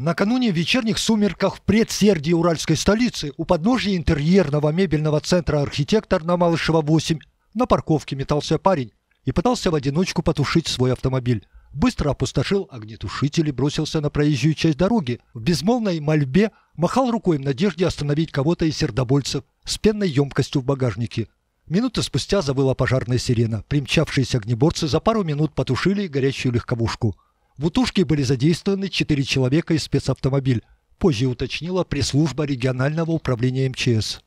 Накануне в вечерних сумерках в предсердии уральской столицы у подножия интерьерного мебельного центра «Архитектор» на Малышева 8 на парковке метался парень и пытался в одиночку потушить свой автомобиль. Быстро опустошил огнетушитель и бросился на проезжую часть дороги. В безмолвной мольбе махал рукой в надежде остановить кого-то из сердобольцев с пенной емкостью в багажнике. Минуты спустя завыла пожарная сирена. Примчавшиеся огнеборцы за пару минут потушили горячую легковушку. В утушке были задействованы 4 человека и спецавтомобиль, позже уточнила пресс-служба регионального управления МЧС.